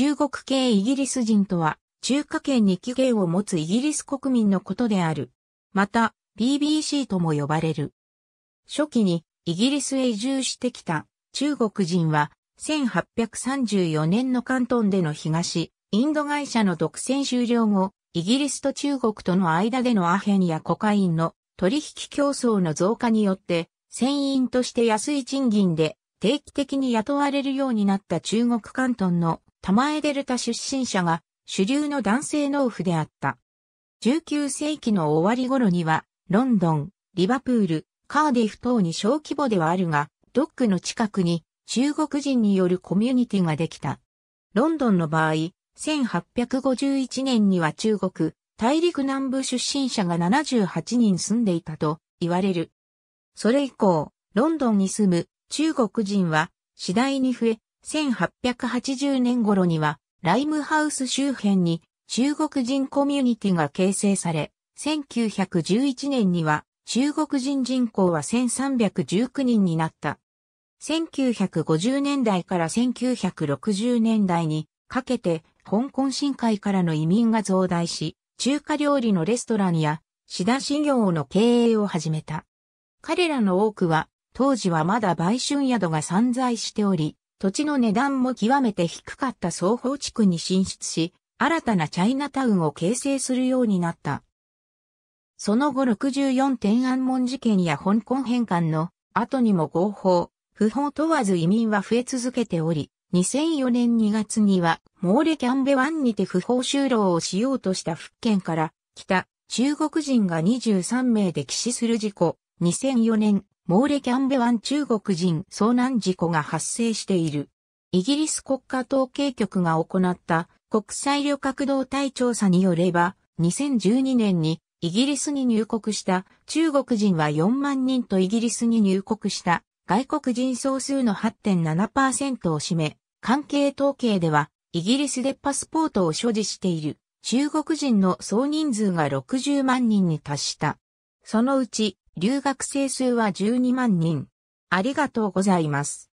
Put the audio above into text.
中国系イギリス人とは、中華圏に起源を持つイギリス国民のことである。また、BBC とも呼ばれる。初期にイギリスへ移住してきた中国人は、1834年の関東での東、インド会社の独占終了後、イギリスと中国との間でのアヘンやコカインの取引競争の増加によって、船員として安い賃金で定期的に雇われるようになった中国関東の玉江デルタ出身者が主流の男性農夫であった。19世紀の終わり頃には、ロンドン、リバプール、カーディフ等に小規模ではあるが、ドックの近くに中国人によるコミュニティができた。ロンドンの場合、1851年には中国、大陸南部出身者が78人住んでいたと言われる。それ以降、ロンドンに住む中国人は次第に増え、1880年頃には、ライムハウス周辺に中国人コミュニティが形成され、1911年には中国人人口は1319人になった。1950年代から1960年代にかけて香港深海からの移民が増大し、中華料理のレストランやシダ修業の経営を始めた。彼らの多くは当時はまだ売春宿が散在しており、土地の値段も極めて低かった双方地区に進出し、新たなチャイナタウンを形成するようになった。その後64天安門事件や香港返還の後にも合法、不法問わず移民は増え続けており、2004年2月には、モーレキャンベ湾にて不法就労をしようとした福建から来た中国人が23名で起死する事故、2004年モーレ・キャンベ湾中国人遭難事故が発生している。イギリス国家統計局が行った国際旅客動態調査によれば、2012年にイギリスに入国した中国人は4万人とイギリスに入国した外国人総数の8.7%を占め、関係統計ではイギリスでパスポートを所持している中国人の総人数が60万人に達した。そのうち留学生数は12万人。ありがとうございます。